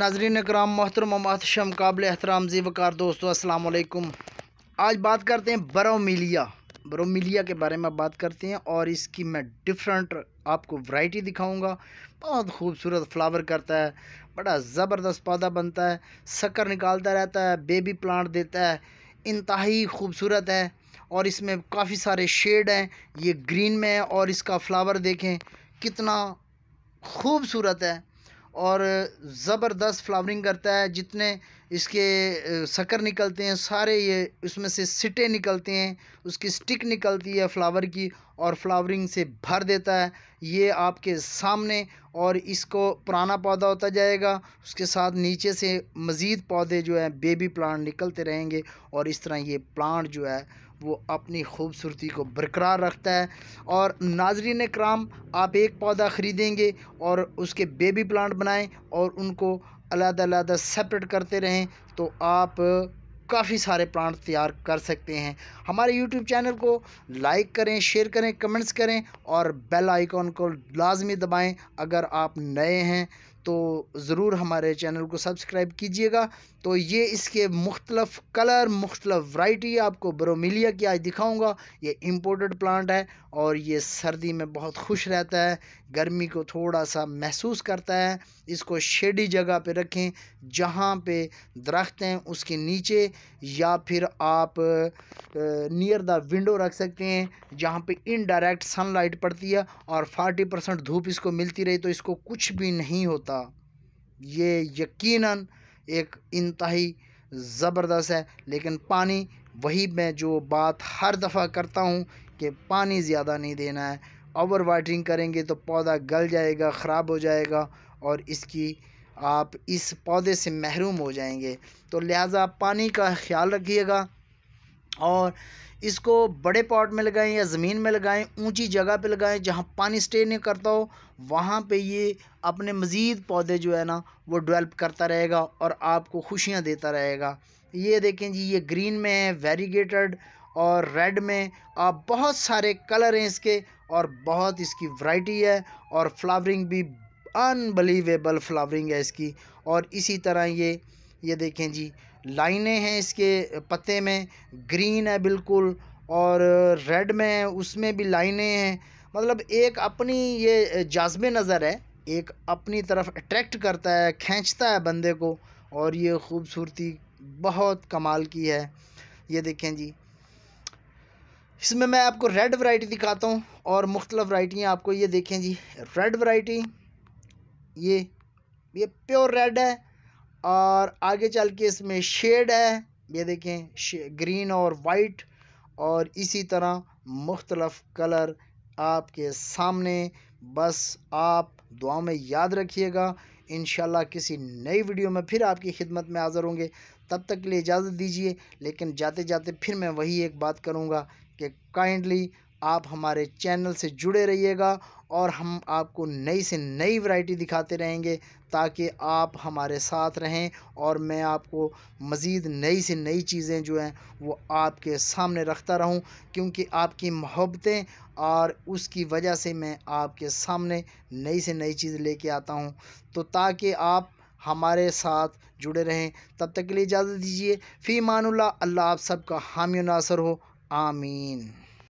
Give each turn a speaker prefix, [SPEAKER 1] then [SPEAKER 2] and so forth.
[SPEAKER 1] नाजरीन कराम मोहतरम महतम काबिल एहतराम जी वकार दोस्तों असलकुम आज बात करते हैं बरोमिलिया बरोमिलिया के बारे में बात करते हैं और इसकी मैं डिफरेंट आपको वैरायटी दिखाऊंगा बहुत खूबसूरत फ्लावर करता है बड़ा ज़बरदस्त पौधा बनता है शक्कर निकालता रहता है बेबी प्लांट देता है इंतहाई खूबसूरत है और इसमें काफ़ी सारे शेड हैं ये ग्रीन में है और इसका फ्लावर देखें कितना खूबसूरत है और ज़बरदस्त फ्लावरिंग करता है जितने इसके शकर निकलते हैं सारे ये उसमें से सिटे निकलते हैं उसकी स्टिक निकलती है फ्लावर की और फ्लावरिंग से भर देता है ये आपके सामने और इसको पुराना पौधा होता जाएगा उसके साथ नीचे से मज़ीद पौधे जो है बेबी प्लांट निकलते रहेंगे और इस तरह ये प्लांट जो है वो अपनी खूबसूरती को बरकरार रखता है और नाजरीन कराम आप एक पौधा ख़रीदेंगे और उसके बेबी प्लांट बनाएं और उनको अलग-अलग सेपरेट करते रहें तो आप काफ़ी सारे प्लांट तैयार कर सकते हैं हमारे यूट्यूब चैनल को लाइक करें शेयर करें कमेंट्स करें और बेल आइकॉन को लाजमी दबाएं अगर आप नए हैं तो ज़रूर हमारे चैनल को सब्सक्राइब कीजिएगा तो ये इसके मुख्तलफ कलर मुख्तलफ वाइटी आपको ब्रोमिलिया की आज दिखाऊंगा ये इम्पोर्टेड प्लांट है और ये सर्दी में बहुत खुश रहता है गर्मी को थोड़ा सा महसूस करता है इसको शेडी जगह पे रखें जहाँ पे दरख्त हैं उसके नीचे या फिर आप नियर द विंडो रख सकते हैं जहाँ पे इनडायरेक्ट सनलाइट पड़ती है और 40 परसेंट धूप इसको मिलती रही तो इसको कुछ भी नहीं होता था ये यकीनन एक इंतहाई ज़बरदस्त है लेकिन पानी वही मैं जो बात हर दफ़ा करता हूँ कि पानी ज़्यादा नहीं देना है ओवर वाटरिंग करेंगे तो पौधा गल जाएगा ख़राब हो जाएगा और इसकी आप इस पौधे से महरूम हो जाएंगे तो लिहाजा पानी का ख्याल रखिएगा और इसको बड़े पॉट में लगाएं या ज़मीन में लगाएं ऊंची जगह पे लगाएं जहाँ पानी स्टे नहीं करता हो वहाँ पे ये अपने मज़ीद पौधे जो है ना वो डेवलप करता रहेगा और आपको खुशियाँ देता रहेगा ये देखें जी ये ग्रीन में है वेरीगेटेड और रेड में आप बहुत सारे कलर हैं इसके और बहुत इसकी वाइटी है और फ्लावरिंग भी अनबिलीवेबल फ्लावरिंग है इसकी और इसी तरह ये ये देखें जी लाइनें हैं इसके पत्ते में ग्रीन है बिल्कुल और रेड में है उसमें भी लाइनें हैं मतलब एक अपनी ये जाजब नज़र है एक अपनी तरफ अट्रैक्ट करता है खींचता है बंदे को और ये ख़ूबसूरती बहुत कमाल की है ये देखें जी इसमें मैं आपको रेड वैरायटी दिखाता हूँ और मुख्तलिफ वाइटियाँ आपको ये देखें जी रेड वैरायटी ये ये प्योर रेड है और आगे चल के इसमें शेड है ये देखें ग्रीन और वाइट और इसी तरह मुख्तलफ़ कलर आपके सामने बस आप दुआ में याद रखिएगा इन किसी नई वीडियो में फिर आपकी खिदमत में हाज़र होंगे तब तक के लिए इजाज़त दीजिए लेकिन जाते जाते फिर मैं वही एक बात करूँगा कि काइंडली आप हमारे चैनल से जुड़े रहिएगा और हम आपको नई से नई वैरायटी दिखाते रहेंगे ताकि आप हमारे साथ रहें और मैं आपको मज़ीद नई से नई चीज़ें जो हैं वो आपके सामने रखता रहूं क्योंकि आपकी मोहब्बतें और उसकी वजह से मैं आपके सामने नई से नई चीज़ लेके आता हूं तो ताकि आप हमारे साथ जुड़े रहें तब तक के लिए इजाज़त दीजिए फ़ी मानुल्ला अल्लाह आप सबका हामी नासर हो आमीन